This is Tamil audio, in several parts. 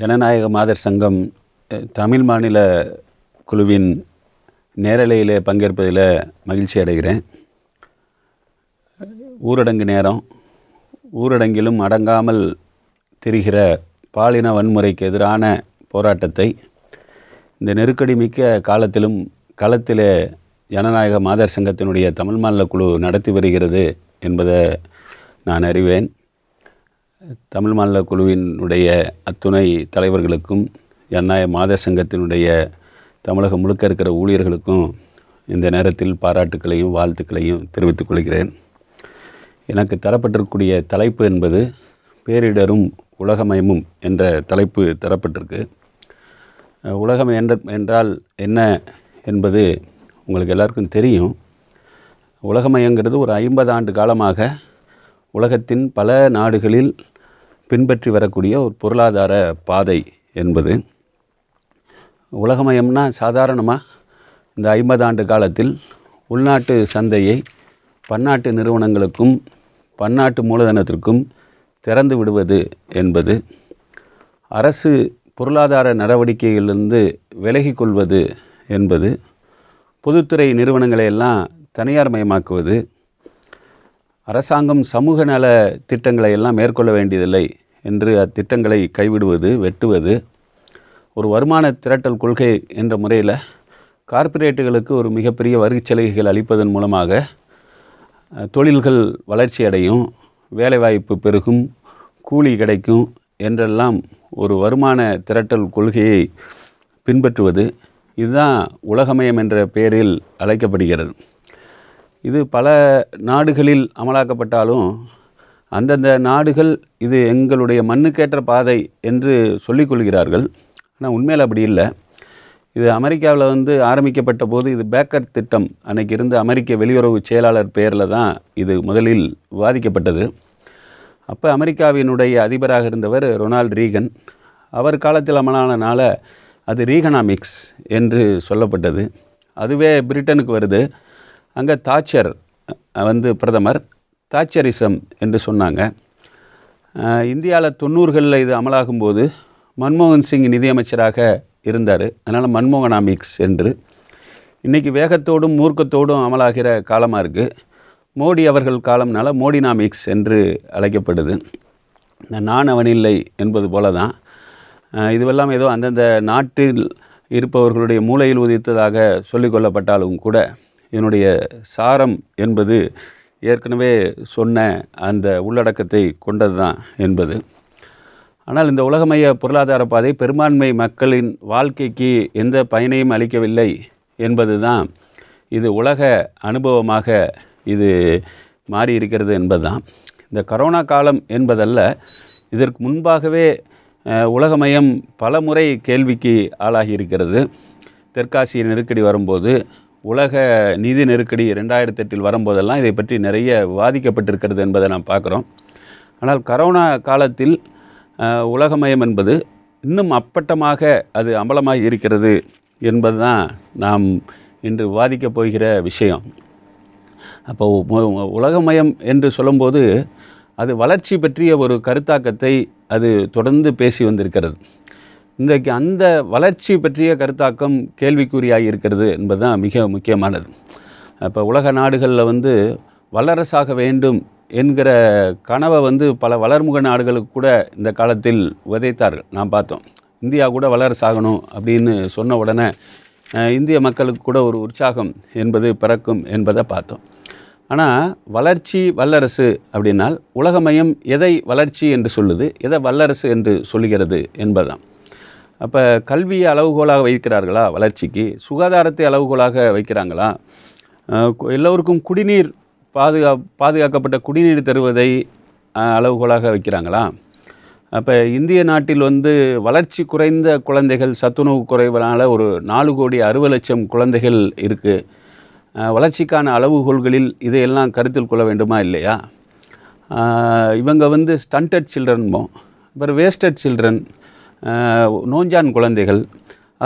ஜனநாயக மாதர் சங்கம் தமிழ் மாநில குழுவின் நேரலையில் பங்கேற்பதில் மகிழ்ச்சி அடைகிறேன் ஊரடங்கு நேரம் ஊரடங்கிலும் அடங்காமல் திரிகிற பாலின வன்முறைக்கு எதிரான போராட்டத்தை இந்த நெருக்கடி மிக்க காலத்திலும் களத்தில் ஜனநாயக மாதர் சங்கத்தினுடைய தமிழ் மாநில குழு நடத்தி வருகிறது என்பதை நான் அறிவேன் தமிழ் மாநில குழுவினுடைய அத்துணை தலைவர்களுக்கும் ஜனநாயக மாத சங்கத்தினுடைய தமிழகம் முழுக்க இருக்கிற ஊழியர்களுக்கும் இந்த நேரத்தில் பாராட்டுக்களையும் வாழ்த்துக்களையும் தெரிவித்துக் கொள்கிறேன் எனக்கு தரப்பட்டிருக்கக்கூடிய தலைப்பு என்பது பேரிடரும் உலகமயமும் என்ற தலைப்பு தரப்பட்டிருக்கு உலகம் என்ற என்றால் என்ன என்பது உங்களுக்கு எல்லாருக்கும் தெரியும் உலகமயங்கிறது ஒரு ஐம்பது ஆண்டு காலமாக உலகத்தின் பல நாடுகளில் பின்பற்றி வரக்கூடிய ஒரு பொருளாதார பாதை என்பது உலகமயம்னா சாதாரணமாக இந்த ஐம்பது ஆண்டு காலத்தில் உள்நாட்டு சந்தையை பன்னாட்டு நிறுவனங்களுக்கும் பன்னாட்டு மூலதனத்திற்கும் திறந்து விடுவது என்பது அரசு பொருளாதார நடவடிக்கைகளிலிருந்து விலகி கொள்வது என்பது பொதுத்துறை நிறுவனங்களை எல்லாம் தனியார் மயமாக்குவது அரசாங்கம் சமூக நல திட்டங்களை எல்லாம் மேற்கொள்ள வேண்டியதில்லை என்று அத்திட்டங்களை கைவிடுவது வெட்டுவது ஒரு வருமான திரட்டல் கொள்கை என்ற முறையில் கார்ப்பரேட்டுகளுக்கு ஒரு மிகப்பெரிய வருகை சலுகைகள் அளிப்பதன் மூலமாக தொழில்கள் வளர்ச்சி அடையும் வேலைவாய்ப்பு பெருகும் கூலி கிடைக்கும் என்றெல்லாம் ஒரு வருமான திரட்டல் கொள்கையை பின்பற்றுவது இதுதான் உலகமயம் என்ற பெயரில் அழைக்கப்படுகிறது இது பல நாடுகளில் அமலாக்கப்பட்டாலும் அந்தந்த நாடுகள் இது எங்களுடைய மண்ணுக்கேற்ற பாதை என்று சொல்லிக்கொள்கிறார்கள் ஆனால் உண்மையில் அப்படி இல்லை இது அமெரிக்காவில் வந்து ஆரம்பிக்கப்பட்ட போது இது பேக்கர் திட்டம் அன்றைக்கி இருந்து அமெரிக்க வெளியுறவு செயலாளர் பேரில் தான் இது முதலில் விவாதிக்கப்பட்டது அப்போ அமெரிக்காவினுடைய அதிபராக இருந்தவர் ரொனால்ட் ரீகன் அவர் காலத்தில் அமலானனால அது ரீகனாமிக்ஸ் என்று சொல்லப்பட்டது அதுவே பிரிட்டனுக்கு வருது அங்கே தாச்சர் வந்து பிரதமர் தாச்சரிசம் என்று சொன்னாங்க இந்தியாவில் தொண்ணூறுகளில் இது அமலாகும் போது மன்மோகன் சிங் நிதியமைச்சராக இருந்தார் அதனால் மன்மோகனாமிக்ஸ் என்று இன்றைக்கி வேகத்தோடும் மூர்க்கத்தோடும் அமலாகிற காலமாக இருக்குது மோடி அவர்கள் காலம்னால மோடினாமிக்ஸ் என்று அழைக்கப்படுது இந்த நான் இல்லை என்பது போல தான் இதுவெல்லாம் ஏதோ அந்தந்த நாட்டில் இருப்பவர்களுடைய மூளையில் உதித்ததாக சொல்லிக்கொள்ளப்பட்டாலும் கூட இதனுடைய சாரம் என்பது ஏற்கனவே சொன்ன அந்த உள்ளடக்கத்தை கொண்டது தான் என்பது ஆனால் இந்த உலகமய பொருளாதார பாதை பெரும்பான்மை மக்களின் வாழ்க்கைக்கு எந்த பயனையும் அளிக்கவில்லை என்பது தான் இது உலக அனுபவமாக இது மாறி இருக்கிறது என்பதுதான் இந்த கரோனா காலம் என்பதல்ல இதற்கு முன்பாகவே உலகமயம் பல முறை கேள்விக்கு ஆளாகி இருக்கிறது தெற்காசிய நெருக்கடி வரும்போது உலக நிதி நெருக்கடி ரெண்டாயிரத்தி எட்டில் வரும்போதெல்லாம் இதை பற்றி நிறைய விவாதிக்கப்பட்டிருக்கிறது என்பதை நாம் பார்க்குறோம் ஆனால் கரோனா காலத்தில் உலகமயம் என்பது இன்னும் அப்பட்டமாக அது அம்பலமாக இருக்கிறது என்பது தான் நாம் இன்று விவாதிக்கப் போகிற விஷயம் அப்போ உலகமயம் என்று சொல்லும்போது அது வளர்ச்சி பற்றிய ஒரு கருத்தாக்கத்தை அது தொடர்ந்து பேசி வந்திருக்கிறது இன்றைக்கு அந்த வளர்ச்சி பற்றிய கருத்தாக்கம் கேள்விக்குறியாக இருக்கிறது என்பது தான் மிக முக்கியமானது இப்போ உலக நாடுகளில் வந்து வல்லரசாக வேண்டும் என்கிற கனவை வந்து பல வளர்முக நாடுகளுக்கு கூட இந்த காலத்தில் உதைத்தார்கள் நான் பார்த்தோம் இந்தியா கூட வளரசாகணும் அப்படின்னு சொன்ன உடனே இந்திய மக்களுக்கு கூட ஒரு உற்சாகம் என்பது பிறக்கும் என்பதை பார்த்தோம் ஆனால் வளர்ச்சி வல்லரசு அப்படின்னால் உலகமயம் எதை வளர்ச்சி என்று சொல்லுது எதை வல்லரசு என்று சொல்லுகிறது என்பதுதான் அப்போ கல்வியை அளவுகோலாக வைக்கிறார்களா வளர்ச்சிக்கு சுகாதாரத்தை அளவுகோலாக வைக்கிறாங்களா எல்லோருக்கும் குடிநீர் பாதுகா பாதுகாக்கப்பட்ட குடிநீர் தருவதை அளவுகோலாக வைக்கிறாங்களா அப்போ இந்திய நாட்டில் வந்து வளர்ச்சி குறைந்த குழந்தைகள் சத்துணவு குறைவனால் ஒரு நாலு கோடி அறுபது லட்சம் குழந்தைகள் இருக்குது வளர்ச்சிக்கான அளவுகோள்களில் இதையெல்லாம் கருத்தில் கொள்ள வேண்டுமா இல்லையா இவங்க வந்து ஸ்டண்டட் சில்ட்ரன்போம் அப்புறம் வேஸ்டட் சில்ட்ரன் நோஞ்சான் குழந்தைகள்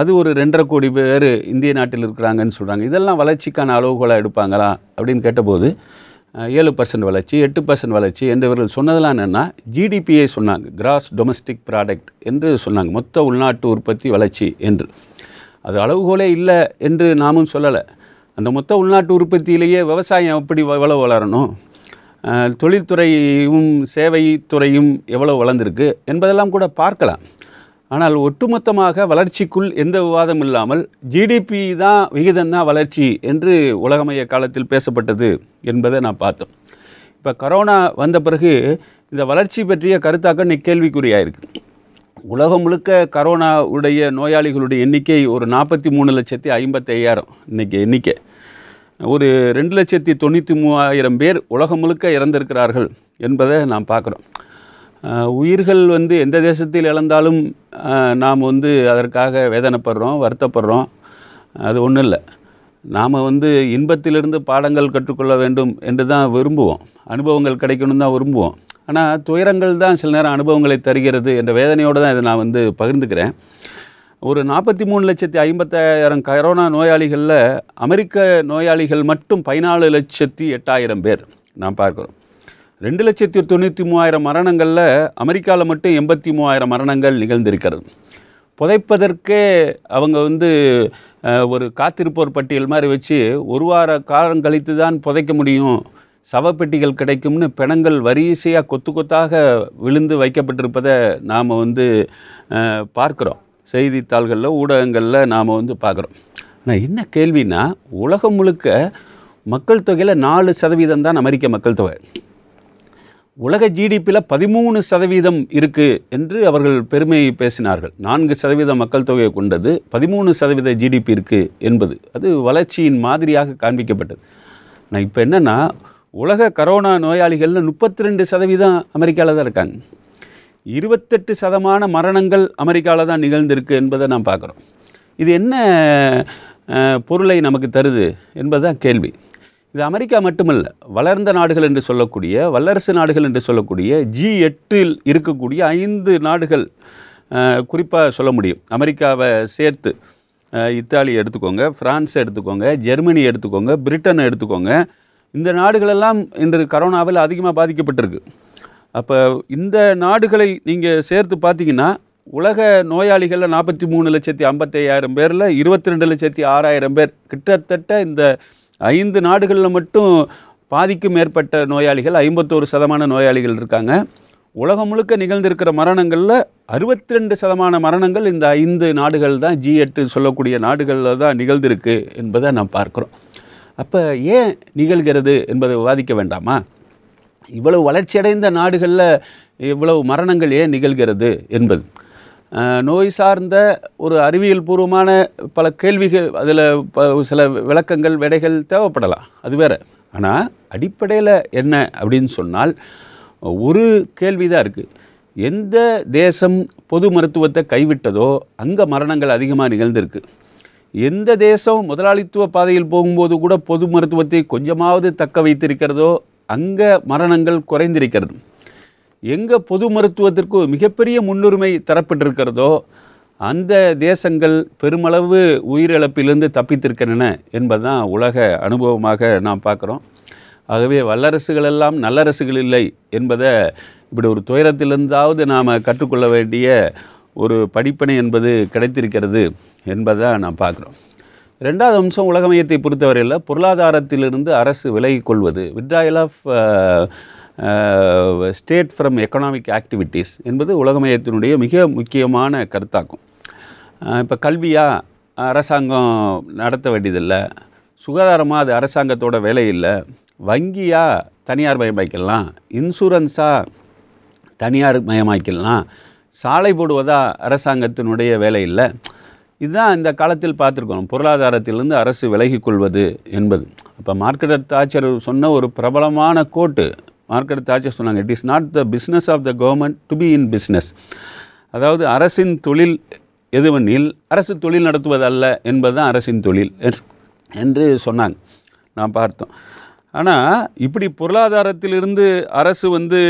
அது ஒரு ரெண்டரை கோடி பேர் இந்திய நாட்டில் இருக்கிறாங்கன்னு சொல்கிறாங்க இதெல்லாம் வளர்ச்சிக்கான அளவுகோலாக எடுப்பாங்களா அப்படின்னு கேட்டபோது ஏழு பர்சன்ட் வளர்ச்சி எட்டு பர்சன்ட் வளர்ச்சி என்றவர்கள் சொன்னதெல்லாம் என்னென்னா ஜிடிபியை சொன்னாங்க கிராஸ் டொமஸ்டிக் ப்ராடக்ட் என்று சொன்னாங்க மொத்த உள்நாட்டு உற்பத்தி வளர்ச்சி என்று அது அளவுகோலே இல்லை என்று நாமும் சொல்லலை அந்த மொத்த உள்நாட்டு உற்பத்தியிலேயே விவசாயம் எப்படி எவ்வளோ வளரணும் தொழில்துறையும் சேவை துறையும் எவ்வளோ வளர்ந்துருக்கு என்பதெல்லாம் கூட பார்க்கலாம் ஆனால் ஒட்டுமொத்தமாக வளர்ச்சிக்குள் எந்த விவாதம் இல்லாமல் ஜிடிபி தான் விகிதம் தான் வளர்ச்சி என்று உலகமய காலத்தில் பேசப்பட்டது என்பதை நான் பார்த்தோம் இப்போ கரோனா வந்த பிறகு இந்த வளர்ச்சி பற்றிய கருத்தாக்க இன்னைக்கு கேள்விக்குறியாயிருக்கு உலகம் முழுக்க கரோனாவுடைய நோயாளிகளுடைய எண்ணிக்கை ஒரு நாற்பத்தி மூணு லட்சத்தி ஐம்பத்தையாயிரம் இன்றைக்கி எண்ணிக்கை ஒரு ரெண்டு லட்சத்தி தொண்ணூற்றி மூவாயிரம் பேர் உலகம் முழுக்க இறந்திருக்கிறார்கள் என்பதை நாம் பார்க்குறோம் உயிர்கள் வந்து எந்த தேசத்தில் இழந்தாலும் நாம் வந்து அதற்காக வேதனைப்படுறோம் வருத்தப்படுறோம் அது ஒன்றும் இல்லை நாம் வந்து இன்பத்திலிருந்து பாடங்கள் கற்றுக்கொள்ள வேண்டும் என்று தான் விரும்புவோம் அனுபவங்கள் கிடைக்கணும் தான் விரும்புவோம் ஆனால் துயரங்கள் தான் சில நேரம் அனுபவங்களை தருகிறது என்ற வேதனையோடு தான் இதை நான் வந்து பகிர்ந்துக்கிறேன் ஒரு நாற்பத்தி மூணு லட்சத்தி ஐம்பத்தாயிரம் கரோனா நோயாளிகளில் அமெரிக்க நோயாளிகள் மட்டும் பதினாலு லட்சத்தி எட்டாயிரம் பேர் நான் பார்க்குறோம் ரெண்டு லட்சத்தி தொண்ணூற்றி மூவாயிரம் மரணங்களில் அமெரிக்காவில் மட்டும் எண்பத்தி மூவாயிரம் மரணங்கள் நிகழ்ந்திருக்கிறது புதைப்பதற்கே அவங்க வந்து ஒரு காத்திருப்போர் பட்டியல் மாதிரி வச்சு ஒரு வார காலம் கழித்து தான் புதைக்க முடியும் சவப்பெட்டிகள் கிடைக்கும்னு பிணங்கள் வரிசையாக கொத்து கொத்தாக விழுந்து வைக்கப்பட்டிருப்பதை நாம் வந்து பார்க்குறோம் செய்தித்தாள்களில் ஊடகங்களில் நாம் வந்து பார்க்குறோம் ஆனால் என்ன கேள்வின்னா உலகம் முழுக்க மக்கள் தொகையில் நாலு சதவீதம் தான் அமெரிக்க மக்கள் தொகை உலக ஜிடிபியில் பதிமூணு சதவீதம் இருக்குது என்று அவர்கள் பெருமை பேசினார்கள் நான்கு சதவீத மக்கள் தொகையை கொண்டது பதிமூணு சதவீத ஜிடிபி இருக்குது என்பது அது வளர்ச்சியின் மாதிரியாக காண்பிக்கப்பட்டது நான் இப்போ என்னென்னா உலக கரோனா நோயாளிகளில் முப்பத்தி ரெண்டு சதவீதம் அமெரிக்காவில் தான் இருக்காங்க இருபத்தெட்டு சதமான மரணங்கள் அமெரிக்காவில் தான் நிகழ்ந்திருக்கு என்பதை நாம் பார்க்குறோம் இது என்ன பொருளை நமக்கு தருது என்பதுதான் கேள்வி இது அமெரிக்கா மட்டுமல்ல வளர்ந்த நாடுகள் என்று சொல்லக்கூடிய வல்லரசு நாடுகள் என்று சொல்லக்கூடிய ஜி எட்டில் இருக்கக்கூடிய ஐந்து நாடுகள் குறிப்பாக சொல்ல முடியும் அமெரிக்காவை சேர்த்து இத்தாலி எடுத்துக்கோங்க ஃப்ரான்ஸ் எடுத்துக்கோங்க ஜெர்மனி எடுத்துக்கோங்க பிரிட்டன் எடுத்துக்கோங்க இந்த நாடுகளெல்லாம் இன்று கரோனாவில் அதிகமாக பாதிக்கப்பட்டிருக்கு அப்போ இந்த நாடுகளை நீங்கள் சேர்த்து பார்த்தீங்கன்னா உலக நோயாளிகளில் நாற்பத்தி மூணு லட்சத்தி ஐம்பத்தையாயிரம் பேரில் இருபத்தி ரெண்டு லட்சத்தி ஆறாயிரம் பேர் கிட்டத்தட்ட இந்த ஐந்து நாடுகளில் மட்டும் பாதிக்கும் மேற்பட்ட நோயாளிகள் ஐம்பத்தோரு சதமான நோயாளிகள் இருக்காங்க உலகம் முழுக்க நிகழ்ந்திருக்கிற மரணங்களில் அறுபத்தி ரெண்டு சதமான மரணங்கள் இந்த ஐந்து நாடுகள் தான் ஜி எட்டு சொல்லக்கூடிய நாடுகளில் தான் நிகழ்ந்திருக்கு என்பதை நாம் பார்க்குறோம் அப்போ ஏன் நிகழ்கிறது என்பதை விவாதிக்க வேண்டாமா இவ்வளவு வளர்ச்சியடைந்த நாடுகளில் இவ்வளவு மரணங்கள் ஏன் நிகழ்கிறது என்பது நோய் சார்ந்த ஒரு அறிவியல் பூர்வமான பல கேள்விகள் அதில் சில விளக்கங்கள் விடைகள் தேவைப்படலாம் அது வேறு ஆனால் அடிப்படையில் என்ன அப்படின்னு சொன்னால் ஒரு கேள்வி தான் இருக்குது எந்த தேசம் பொது மருத்துவத்தை கைவிட்டதோ அங்கே மரணங்கள் அதிகமாக நிகழ்ந்திருக்கு எந்த தேசம் முதலாளித்துவ பாதையில் போகும்போது கூட பொது மருத்துவத்தை கொஞ்சமாவது தக்க வைத்திருக்கிறதோ அங்கே மரணங்கள் குறைந்திருக்கிறது எங்கே பொது மருத்துவத்திற்கு மிகப்பெரிய முன்னுரிமை தரப்பட்டிருக்கிறதோ அந்த தேசங்கள் பெருமளவு உயிரிழப்பிலிருந்து தப்பித்திருக்கின்றன என்பதுதான் உலக அனுபவமாக நாம் பார்க்குறோம் ஆகவே வல்லரசுகள் எல்லாம் நல்லரசுகள் இல்லை என்பதை இப்படி ஒரு துயரத்திலிருந்தாவது நாம் கற்றுக்கொள்ள வேண்டிய ஒரு படிப்பனை என்பது கிடைத்திருக்கிறது என்பதை நாம் பார்க்குறோம் ரெண்டாவது அம்சம் உலக மையத்தை பொறுத்தவரையில் பொருளாதாரத்திலிருந்து அரசு விலகிக் கொள்வது withdrawal of state from economic activities என்பது உலகமயத்தினுடைய மிக முக்கியமான கருத்தாக்கும் இப்போ கல்வியாக அரசாங்கம் நடத்த வேண்டியதில்லை சுகாதாரமாக அது அரசாங்கத்தோட வேலை இல்லை வங்கியாக தனியார் மயமாக்கலாம் இன்சூரன்ஸாக தனியார் மயமாக்கலாம் சாலை போடுவதாக அரசாங்கத்தினுடைய வேலை இல்லை இதுதான் இந்த காலத்தில் பார்த்துருக்கோம் பொருளாதாரத்திலிருந்து அரசு விலகிக் கொள்வது என்பது இப்போ மார்க்கெட் தாச்சர் சொன்ன ஒரு பிரபலமான கோட்டு மார்க்கெட் தாட்சி சொன்னாங்க it is not the business of the government to be in business அதாவது அரசின் தொழில் எதுவெனில் அரசு தொழில் நடத்துவதல்ல என்பது தான் அரசின் தொழில் என்று சொன்னாங்க நான் பார்த்தோம் ஆனால் இப்படி பொருளாதாரத்திலிருந்து அரசு வந்து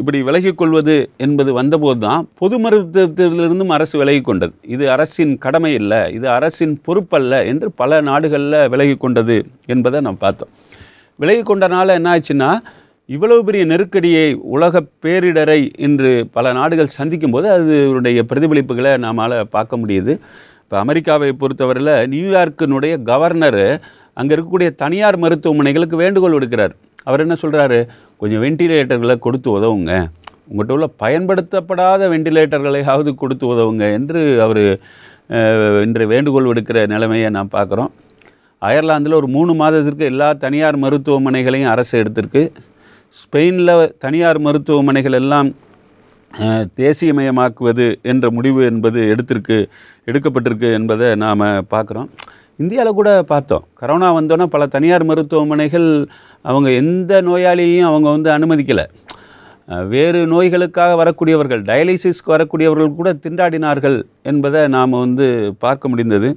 இப்படி விலகிக்கொள்வது என்பது வந்தபோது தான் பொது மருத்துவத்திலிருந்தும் அரசு விலகி கொண்டது இது அரசின் கடமை இல்லை இது அரசின் பொறுப்பல்ல என்று பல நாடுகளில் விலகி கொண்டது என்பதை நாம் பார்த்தோம் விலகி கொண்டனால என்ன ஆச்சுன்னா இவ்வளவு பெரிய நெருக்கடியை உலக பேரிடரை இன்று பல நாடுகள் சந்திக்கும் போது அதனுடைய பிரதிபலிப்புகளை நம்மால் பார்க்க முடியுது இப்போ அமெரிக்காவை பொறுத்தவரையில் நியூயார்க்கினுடைய கவர்னரு அங்கே இருக்கக்கூடிய தனியார் மருத்துவமனைகளுக்கு வேண்டுகோள் விடுக்கிறார் அவர் என்ன சொல்கிறாரு கொஞ்சம் வெண்டிலேட்டர்களை கொடுத்து உதவுங்க உங்கள்கிட்ட உள்ள பயன்படுத்தப்படாத வெண்டிலேட்டர்களையாவது கொடுத்து உதவுங்க என்று அவர் இன்று வேண்டுகோள் விடுக்கிற நிலைமையை நான் பார்க்குறோம் அயர்லாந்தில் ஒரு மூணு மாதத்திற்கு எல்லா தனியார் மருத்துவமனைகளையும் அரசு எடுத்திருக்கு ஸ்பெயினில் தனியார் மருத்துவமனைகள் எல்லாம் தேசியமயமாக்குவது என்ற முடிவு என்பது எடுத்திருக்கு எடுக்கப்பட்டிருக்கு என்பதை நாம் பார்க்குறோம் இந்தியாவில் கூட பார்த்தோம் கரோனா வந்தோன்னா பல தனியார் மருத்துவமனைகள் அவங்க எந்த நோயாளியையும் அவங்க வந்து அனுமதிக்கலை வேறு நோய்களுக்காக வரக்கூடியவர்கள் டயாலிசிஸ்க்கு வரக்கூடியவர்கள் கூட திண்டாடினார்கள் என்பதை நாம் வந்து பார்க்க முடிந்தது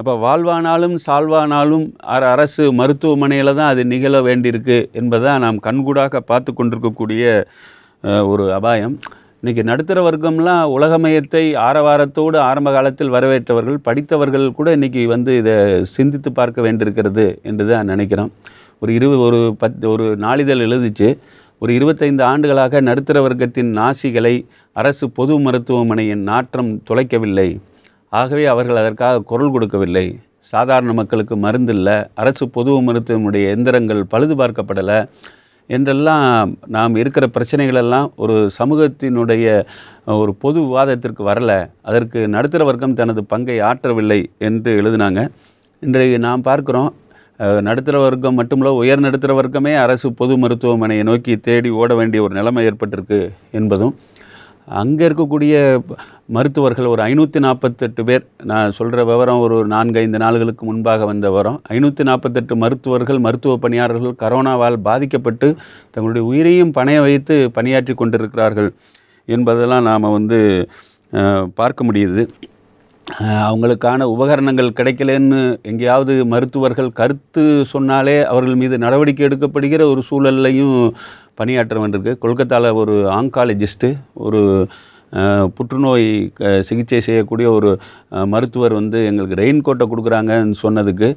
அப்போ வாழ்வானாலும் சால்வானாலும் அர அரசு மருத்துவமனையில் தான் அது நிகழ வேண்டியிருக்கு என்பதை நாம் கண்கூடாக பார்த்து கொண்டிருக்கக்கூடிய ஒரு அபாயம் இன்றைக்கி நடுத்தர வர்க்கம்லாம் உலகமயத்தை ஆரவாரத்தோடு ஆரம்ப காலத்தில் வரவேற்றவர்கள் படித்தவர்கள் கூட இன்றைக்கி வந்து இதை சிந்தித்து பார்க்க வேண்டியிருக்கிறது என்று தான் நினைக்கிறோம் ஒரு இரு ஒரு பத் ஒரு நாளிதழ் எழுதிச்சு ஒரு இருபத்தைந்து ஆண்டுகளாக நடுத்தர வர்க்கத்தின் நாசிகளை அரசு பொது மருத்துவமனையின் நாற்றம் துளைக்கவில்லை ஆகவே அவர்கள் அதற்காக குரல் கொடுக்கவில்லை சாதாரண மக்களுக்கு மருந்து இல்லை அரசு பொது மருத்துவனுடைய எந்திரங்கள் பழுது பார்க்கப்படலை என்றெல்லாம் நாம் இருக்கிற பிரச்சனைகளெல்லாம் ஒரு சமூகத்தினுடைய ஒரு பொது விவாதத்திற்கு வரலை அதற்கு நடுத்தர வர்க்கம் தனது பங்கை ஆற்றவில்லை என்று எழுதினாங்க இன்றைக்கு நாம் பார்க்குறோம் நடுத்தர வர்க்கம் மட்டுமல்ல உயர் நடுத்தர வர்க்கமே அரசு பொது மருத்துவமனையை நோக்கி தேடி ஓட வேண்டிய ஒரு நிலைமை ஏற்பட்டிருக்கு என்பதும் அங்கே இருக்கக்கூடிய மருத்துவர்கள் ஒரு ஐநூற்றி நாற்பத்தெட்டு பேர் நான் சொல்கிற விவரம் ஒரு நான்கு ஐந்து நாள்களுக்கு முன்பாக வந்த விவரம் ஐநூற்றி நாற்பத்தெட்டு மருத்துவர்கள் மருத்துவ பணியாளர்கள் கரோனாவால் பாதிக்கப்பட்டு தங்களுடைய உயிரையும் பணைய வைத்து பணியாற்றி கொண்டிருக்கிறார்கள் என்பதெல்லாம் நாம் வந்து பார்க்க முடியுது அவங்களுக்கான உபகரணங்கள் கிடைக்கலன்னு எங்கேயாவது மருத்துவர்கள் கருத்து சொன்னாலே அவர்கள் மீது நடவடிக்கை எடுக்கப்படுகிற ஒரு சூழல்லையும் பணியாற்ற வேண்டியிருக்கு கொல்கத்தாவில் ஒரு ஆங்காலஜிஸ்ட்டு ஒரு புற்றுநோய் சிகிச்சை செய்யக்கூடிய ஒரு மருத்துவர் வந்து எங்களுக்கு ரெயின் கோட்டை கொடுக்குறாங்கன்னு சொன்னதுக்கு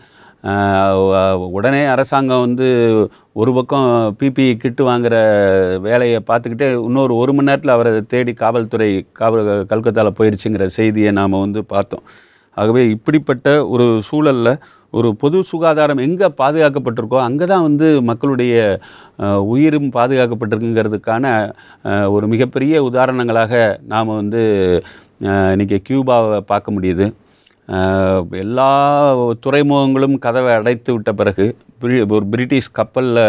உடனே அரசாங்கம் வந்து ஒரு பக்கம் பிபி கிட்டு வாங்குகிற வேலையை பார்த்துக்கிட்டே இன்னொரு ஒரு மணி நேரத்தில் அவரை தேடி காவல்துறை காவல் கல்கத்தாவில் போயிடுச்சுங்கிற செய்தியை நாம் வந்து பார்த்தோம் ஆகவே இப்படிப்பட்ட ஒரு சூழலில் ஒரு பொது சுகாதாரம் எங்கே பாதுகாக்கப்பட்டிருக்கோ அங்கே தான் வந்து மக்களுடைய உயிரும் பாதுகாக்கப்பட்டிருக்குங்கிறதுக்கான ஒரு மிகப்பெரிய உதாரணங்களாக நாம் வந்து இன்றைக்கி கியூபாவை பார்க்க முடியுது எல்லா துறைமுகங்களும் கதவை அடைத்து விட்ட பிறகு ஒரு பிரிட்டிஷ் கப்பலில்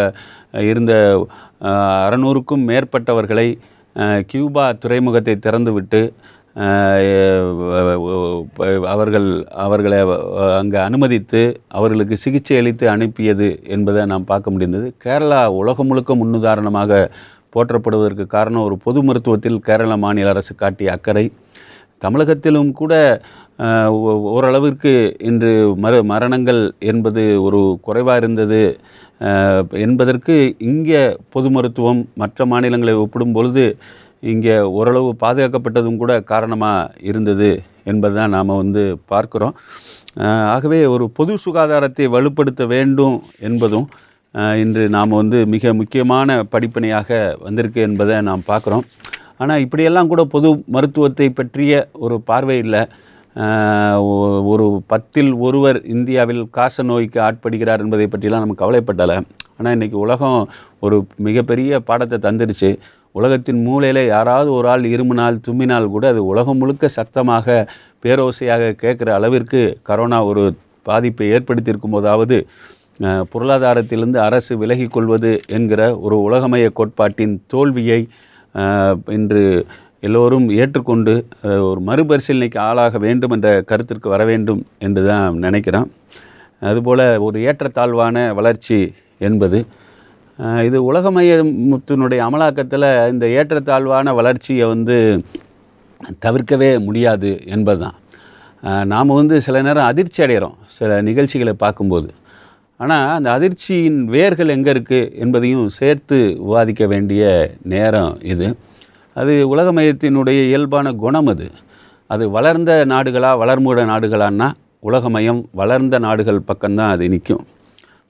இருந்த அறநூறுக்கும் மேற்பட்டவர்களை கியூபா துறைமுகத்தை திறந்துவிட்டு அவர்கள் அவர்களை அங்கே அனுமதித்து அவர்களுக்கு சிகிச்சை அளித்து அனுப்பியது என்பதை நாம் பார்க்க முடிந்தது கேரளா உலகம் முழுக்க முன்னுதாரணமாக போற்றப்படுவதற்கு காரணம் ஒரு பொது மருத்துவத்தில் கேரள மாநில அரசு காட்டிய அக்கறை தமிழகத்திலும் கூட ஓரளவிற்கு இன்று மர மரணங்கள் என்பது ஒரு குறைவாக இருந்தது என்பதற்கு இங்கே பொது மருத்துவம் மற்ற மாநிலங்களை ஒப்பிடும் பொழுது இங்கே ஓரளவு பாதுகாக்கப்பட்டதும் கூட காரணமாக இருந்தது என்பது தான் நாம் வந்து பார்க்குறோம் ஆகவே ஒரு பொது சுகாதாரத்தை வலுப்படுத்த வேண்டும் என்பதும் இன்று நாம் வந்து மிக முக்கியமான படிப்பனையாக வந்திருக்கு என்பதை நாம் பார்க்குறோம் ஆனால் இப்படியெல்லாம் கூட பொது மருத்துவத்தை பற்றிய ஒரு பார்வையில் ஒரு பத்தில் ஒருவர் இந்தியாவில் காச நோய்க்கு ஆட்படுகிறார் என்பதை பற்றிலாம் நம்ம கவலைப்படலை ஆனால் இன்றைக்கி உலகம் ஒரு மிகப்பெரிய பாடத்தை தந்துடுச்சு உலகத்தின் மூலையில் யாராவது ஒரு ஆள் இருமினால் தும்மினால் கூட அது உலகம் முழுக்க சத்தமாக பேரோசையாக கேட்குற அளவிற்கு கரோனா ஒரு பாதிப்பை ஏற்படுத்தியிருக்கும் போதாவது பொருளாதாரத்திலிருந்து அரசு விலகிக்கொள்வது கொள்வது என்கிற ஒரு உலகமய கோட்பாட்டின் தோல்வியை இன்று எல்லோரும் ஏற்றுக்கொண்டு ஒரு மறுபரிசீலனைக்கு ஆளாக வேண்டும் என்ற கருத்திற்கு வர வேண்டும் என்று தான் நினைக்கிறேன் அதுபோல் ஒரு ஏற்றத்தாழ்வான வளர்ச்சி என்பது இது உலகமயத்தினுடைய அமலாக்கத்தில் இந்த ஏற்றத்தாழ்வான வளர்ச்சியை வந்து தவிர்க்கவே முடியாது என்பது தான் நாம் வந்து சில நேரம் அதிர்ச்சி அடைகிறோம் சில நிகழ்ச்சிகளை பார்க்கும்போது ஆனால் அந்த அதிர்ச்சியின் வேர்கள் எங்கே இருக்குது என்பதையும் சேர்த்து விவாதிக்க வேண்டிய நேரம் இது அது உலக மையத்தினுடைய இயல்பான குணம் அது அது வளர்ந்த நாடுகளா வளர்முட நாடுகளான்னா உலகமயம் வளர்ந்த நாடுகள் பக்கம்தான் அது நிற்கும்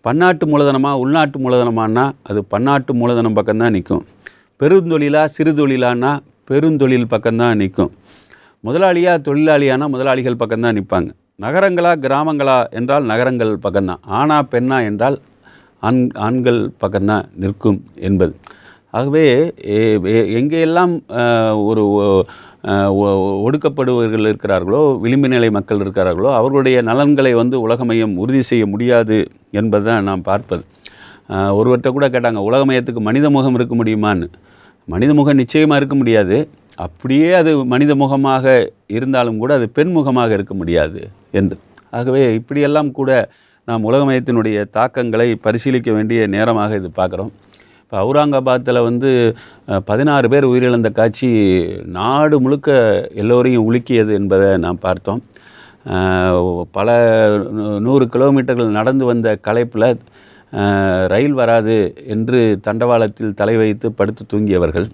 பன்னாட்டு மூலதனமாக உள்நாட்டு மூலதனமானா அது பன்னாட்டு மூலதனம் பக்கம்தான் நிற்கும் பெருந்தொழிலாக சிறு தொழிலானா பெருந்தொழில் பக்கம்தான் நிற்கும் முதலாளியாக தொழிலாளியானால் முதலாளிகள் பக்கம்தான் நிற்பாங்க நகரங்களா கிராமங்களா என்றால் நகரங்கள் பக்கம்தான் ஆனா பெண்ணா என்றால் ஆண் ஆண்கள் பக்கம்தான் நிற்கும் என்பது ஆகவே எங்கேயெல்லாம் ஒரு ஒடுக்கப்படுவர்கள் இருக்கிறார்களோ விளிம்பு நிலை மக்கள் இருக்கிறார்களோ அவர்களுடைய நலன்களை வந்து உலக மையம் உறுதி செய்ய முடியாது என்பது தான் நாம் பார்ப்பது ஒருவர்கிட்ட கூட கேட்டாங்க உலக மையத்துக்கு மனித முகம் இருக்க முடியுமான்னு மனித முகம் நிச்சயமாக இருக்க முடியாது அப்படியே அது மனித முகமாக இருந்தாலும் கூட அது பெண் முகமாக இருக்க முடியாது என்று ஆகவே இப்படியெல்லாம் கூட நாம் உலகமயத்தினுடைய தாக்கங்களை பரிசீலிக்க வேண்டிய நேரமாக இது பார்க்குறோம் இப்போ அவுரங்காபாத்தில் வந்து பதினாறு பேர் உயிரிழந்த காட்சி நாடு முழுக்க எல்லோரையும் உலுக்கியது என்பதை நாம் பார்த்தோம் பல நூறு கிலோமீட்டர்கள் நடந்து வந்த கலைப்பில் ரயில் வராது என்று தண்டவாளத்தில் தலை வைத்து படுத்து தூங்கியவர்கள்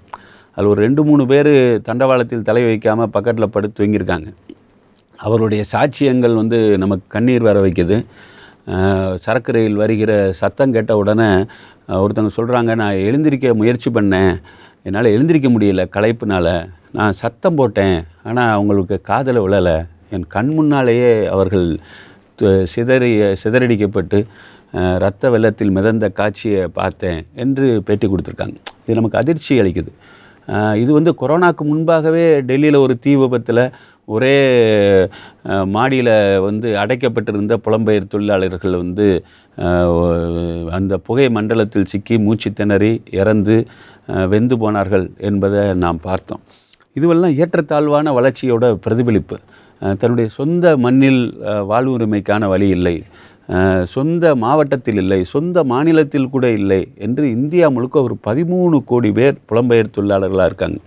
அதில் ஒரு ரெண்டு மூணு பேர் தண்டவாளத்தில் தலை வைக்காமல் பக்கத்தில் படுத்து தூங்கியிருக்காங்க அவருடைய சாட்சியங்கள் வந்து நமக்கு கண்ணீர் வர வைக்குது சரக்கு ரயில் வருகிற சத்தம் கேட்ட உடனே ஒருத்தவங்க சொல்கிறாங்க நான் எழுந்திருக்க முயற்சி பண்ணேன் என்னால் எழுந்திருக்க முடியல களைப்புனால் நான் சத்தம் போட்டேன் ஆனால் அவங்களுக்கு காதில் விழலை என் கண் முன்னாலேயே அவர்கள் சிதறி சிதறடிக்கப்பட்டு ரத்த வெள்ளத்தில் மிதந்த காட்சியை பார்த்தேன் என்று பேட்டி கொடுத்துருக்காங்க இது நமக்கு அதிர்ச்சி அளிக்குது இது வந்து கொரோனாவுக்கு முன்பாகவே டெல்லியில் ஒரு தீ விபத்தில் ஒரே மாடியில் வந்து அடைக்கப்பட்டிருந்த புலம்பெயர் தொழிலாளர்கள் வந்து அந்த புகை மண்டலத்தில் சிக்கி மூச்சு திணறி இறந்து வெந்து போனார்கள் என்பதை நாம் பார்த்தோம் இதுவெல்லாம் ஏற்றத்தாழ்வான வளர்ச்சியோட பிரதிபலிப்பு தன்னுடைய சொந்த மண்ணில் வாழ்வுரிமைக்கான வழி இல்லை சொந்த மாவட்டத்தில் இல்லை சொந்த மாநிலத்தில் கூட இல்லை என்று இந்தியா முழுக்க ஒரு பதிமூணு கோடி பேர் புலம்பெயர் தொழிலாளர்களாக இருக்காங்க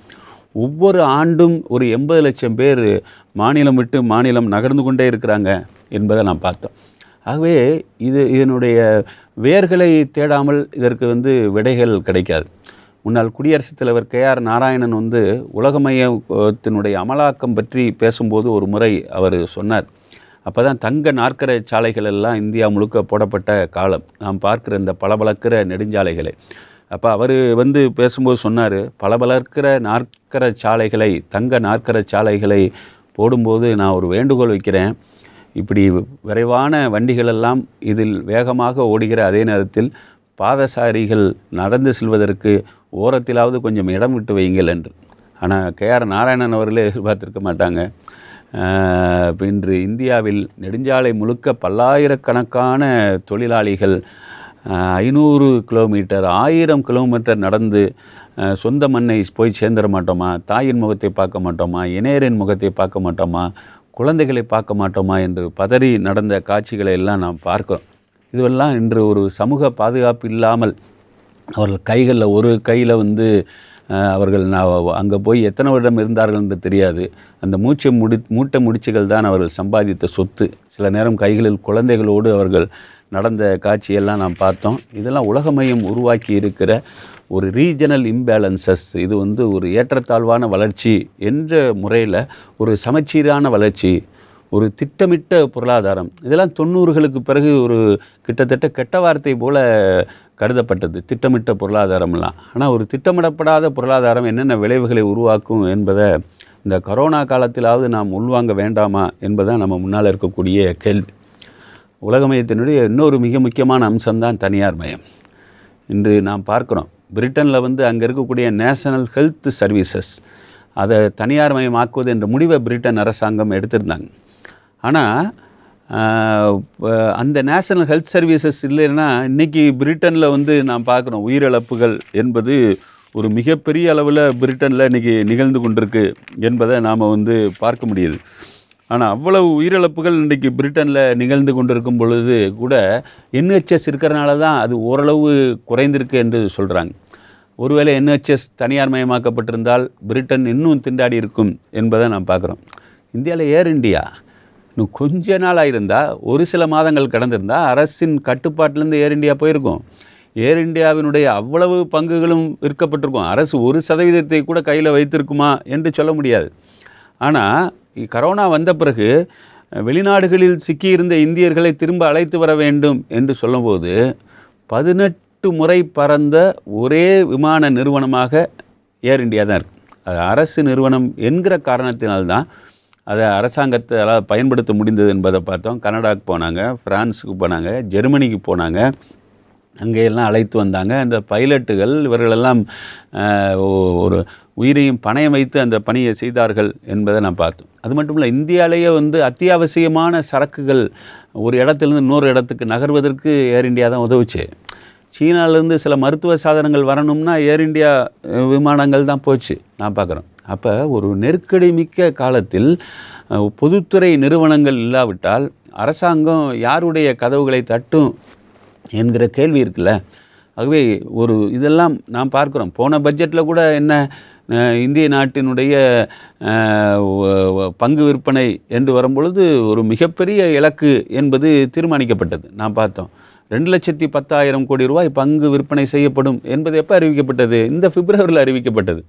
ஒவ்வொரு ஆண்டும் ஒரு எண்பது லட்சம் பேர் மாநிலம் விட்டு மாநிலம் நகர்ந்து கொண்டே இருக்கிறாங்க என்பதை நான் பார்த்தோம் ஆகவே இது இதனுடைய வேர்களை தேடாமல் இதற்கு வந்து விடைகள் கிடைக்காது முன்னாள் குடியரசுத் தலைவர் கே ஆர் நாராயணன் வந்து உலகமயத்தினுடைய அமலாக்கம் பற்றி பேசும்போது ஒரு முறை அவர் சொன்னார் அப்போ தான் தங்க நாற்கரை சாலைகள் எல்லாம் இந்தியா முழுக்க போடப்பட்ட காலம் நாம் பார்க்குற இந்த பளபளக்கிற நெடுஞ்சாலைகளை அப்போ அவர் வந்து பேசும்போது சொன்னார் பளபளக்கிற நாற்கர சாலைகளை தங்க நாற்கர சாலைகளை போடும்போது நான் ஒரு வேண்டுகோள் வைக்கிறேன் இப்படி விரைவான வண்டிகளெல்லாம் இதில் வேகமாக ஓடுகிற அதே நேரத்தில் பாதசாரிகள் நடந்து செல்வதற்கு ஓரத்திலாவது கொஞ்சம் இடம் விட்டு வையுங்கள் என்று ஆனால் கே ஆர் நாராயணன் அவர்களே எதிர்பார்த்துருக்க மாட்டாங்க இன்று இந்தியாவில் நெடுஞ்சாலை முழுக்க பல்லாயிரக்கணக்கான தொழிலாளிகள் ஐநூறு கிலோமீட்டர் ஆயிரம் கிலோமீட்டர் நடந்து சொந்த மண்ணை போய் சேர்ந்துட மாட்டோமா தாயின் முகத்தை பார்க்க மாட்டோமா இணையரின் முகத்தை பார்க்க மாட்டோமா குழந்தைகளை பார்க்க மாட்டோமா என்று பதறி நடந்த காட்சிகளை எல்லாம் நாம் பார்க்கிறோம் இதுவெல்லாம் இன்று ஒரு சமூக பாதுகாப்பு இல்லாமல் அவர்கள் கைகளில் ஒரு கையில் வந்து அவர்கள் நான் அங்கே போய் எத்தனை வருடம் இருந்தார்கள் என்று தெரியாது அந்த மூச்சை முடி மூட்டை முடிச்சுகள் தான் அவர்கள் சம்பாதித்த சொத்து சில நேரம் கைகளில் குழந்தைகளோடு அவர்கள் நடந்த காட்சியெல்லாம் நாம் பார்த்தோம் இதெல்லாம் உலகமயம் உருவாக்கி இருக்கிற ஒரு ரீஜனல் இம்பேலன்சஸ் இது வந்து ஒரு ஏற்றத்தாழ்வான வளர்ச்சி என்ற முறையில் ஒரு சமச்சீரான வளர்ச்சி ஒரு திட்டமிட்ட பொருளாதாரம் இதெல்லாம் தொண்ணூறுகளுக்கு பிறகு ஒரு கிட்டத்தட்ட கெட்ட வார்த்தை போல் கருதப்பட்டது திட்டமிட்ட பொருளாதாரம்லாம் ஆனால் ஒரு திட்டமிடப்படாத பொருளாதாரம் என்னென்ன விளைவுகளை உருவாக்கும் என்பதை இந்த கொரோனா காலத்திலாவது நாம் உள்வாங்க வேண்டாமா என்பதான் நம்ம முன்னால் இருக்கக்கூடிய கேள்வி உலகமயத்தினுடைய இன்னொரு மிக முக்கியமான அம்சம்தான் தனியார் மயம் இன்று நாம் பார்க்குறோம் பிரிட்டனில் வந்து அங்கே இருக்கக்கூடிய நேஷனல் ஹெல்த் சர்வீசஸ் அதை தனியார் மயமாக்குவது என்ற முடிவை பிரிட்டன் அரசாங்கம் எடுத்திருந்தாங்க ஆனால் அந்த நேஷனல் ஹெல்த் சர்வீசஸ் இல்லைன்னா இன்றைக்கி பிரிட்டனில் வந்து நாம் பார்க்குறோம் உயிரிழப்புகள் என்பது ஒரு மிகப்பெரிய அளவில் பிரிட்டனில் இன்றைக்கி நிகழ்ந்து கொண்டிருக்கு என்பதை நாம் வந்து பார்க்க முடியுது ஆனால் அவ்வளவு உயிரிழப்புகள் இன்றைக்கி பிரிட்டனில் நிகழ்ந்து கொண்டிருக்கும் பொழுது கூட என்ஹெச்எஸ் இருக்கிறனால தான் அது ஓரளவு குறைந்திருக்கு என்று சொல்கிறாங்க ஒருவேளை என்ஹெச்எஸ் தனியார் மயமாக்கப்பட்டிருந்தால் பிரிட்டன் இன்னும் திண்டாடி இருக்கும் என்பதை நாம் பார்க்குறோம் இந்தியாவில் ஏர் இண்டியா இன்னும் கொஞ்ச நாளாக இருந்தால் ஒரு சில மாதங்கள் கடந்திருந்தால் அரசின் கட்டுப்பாட்டிலேருந்து ஏர் இண்டியா போயிருக்கும் ஏர் இண்டியாவினுடைய அவ்வளவு பங்குகளும் விற்கப்பட்டிருக்கும் அரசு ஒரு சதவீதத்தை கூட கையில் வைத்திருக்குமா என்று சொல்ல முடியாது ஆனால் கரோனா வந்த பிறகு வெளிநாடுகளில் சிக்கியிருந்த இந்தியர்களை திரும்ப அழைத்து வர வேண்டும் என்று சொல்லும்போது பதினெட்டு முறை பறந்த ஒரே விமான நிறுவனமாக ஏர் இண்டியா தான் இருக்குது அது அரசு நிறுவனம் என்கிற காரணத்தினால்தான் அதை அரசாங்கத்தால் பயன்படுத்த முடிந்தது என்பதை பார்த்தோம் கனடாவுக்கு போனாங்க ஃப்ரான்ஸுக்கு போனாங்க ஜெர்மனிக்கு போனாங்க அங்கேயெல்லாம் அழைத்து வந்தாங்க அந்த பைலட்டுகள் இவர்களெல்லாம் ஒரு உயிரையும் பணையம் வைத்து அந்த பணியை செய்தார்கள் என்பதை நான் பார்த்தோம் அது மட்டும் இல்லை இந்தியாவிலேயே வந்து அத்தியாவசியமான சரக்குகள் ஒரு இடத்துலேருந்து இன்னொரு இடத்துக்கு நகர்வதற்கு ஏர் இந்தியா தான் உதவுச்சு சீனாவிலேருந்து சில மருத்துவ சாதனங்கள் வரணும்னா ஏர் இந்தியா விமானங்கள் தான் போச்சு நான் பார்க்குறேன் அப்போ ஒரு நெருக்கடி மிக்க காலத்தில் பொதுத்துறை நிறுவனங்கள் இல்லாவிட்டால் அரசாங்கம் யாருடைய கதவுகளை தட்டும் என்கிற கேள்வி இருக்குல்ல ஆகவே ஒரு இதெல்லாம் நாம் பார்க்குறோம் போன பட்ஜெட்டில் கூட என்ன இந்திய நாட்டினுடைய பங்கு விற்பனை என்று வரும்பொழுது ஒரு மிகப்பெரிய இலக்கு என்பது தீர்மானிக்கப்பட்டது நாம் பார்த்தோம் ரெண்டு லட்சத்தி பத்தாயிரம் கோடி ரூபாய் பங்கு விற்பனை செய்யப்படும் என்பது எப்போ அறிவிக்கப்பட்டது இந்த பிப்ரவரியில் அறிவிக்கப்பட்டது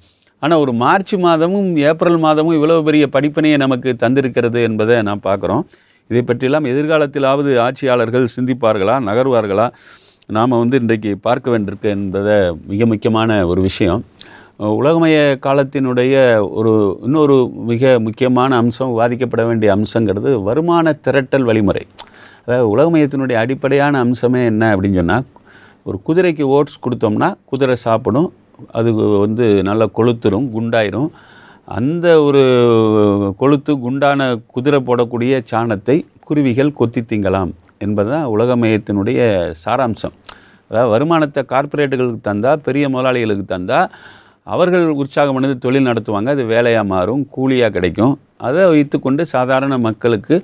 ஆனால் ஒரு மார்ச் மாதமும் ஏப்ரல் மாதமும் இவ்வளவு பெரிய படிப்பனையை நமக்கு தந்திருக்கிறது என்பதை நான் பார்க்குறோம் இதை பற்றியெல்லாம் எதிர்காலத்திலாவது ஆட்சியாளர்கள் சிந்திப்பார்களா நகர்வார்களா நாம் வந்து இன்றைக்கு பார்க்க வேண்டியிருக்கு என்பதை மிக முக்கியமான ஒரு விஷயம் உலகமய காலத்தினுடைய ஒரு இன்னொரு மிக முக்கியமான அம்சம் விவாதிக்கப்பட வேண்டிய அம்சங்கிறது வருமான திரட்டல் வழிமுறை அதாவது உலகமயத்தினுடைய அடிப்படையான அம்சமே என்ன அப்படின்னு சொன்னால் ஒரு குதிரைக்கு ஓட்ஸ் கொடுத்தோம்னா குதிரை சாப்பிடும் அது வந்து நல்லா கொளுத்துரும் குண்டாயிரும் அந்த ஒரு கொளுத்து குண்டான குதிரை போடக்கூடிய சாணத்தை குருவிகள் கொத்தி திங்கலாம் என்பது தான் உலக மையத்தினுடைய சாராம்சம் அதாவது வருமானத்தை கார்ப்பரேட்டுகளுக்கு தந்தால் பெரிய முதலாளிகளுக்கு தந்தால் அவர்கள் உற்சாகம் அடைந்து தொழில் நடத்துவாங்க அது வேலையாக மாறும் கூலியாக கிடைக்கும் அதை வைத்துக்கொண்டு சாதாரண மக்களுக்கு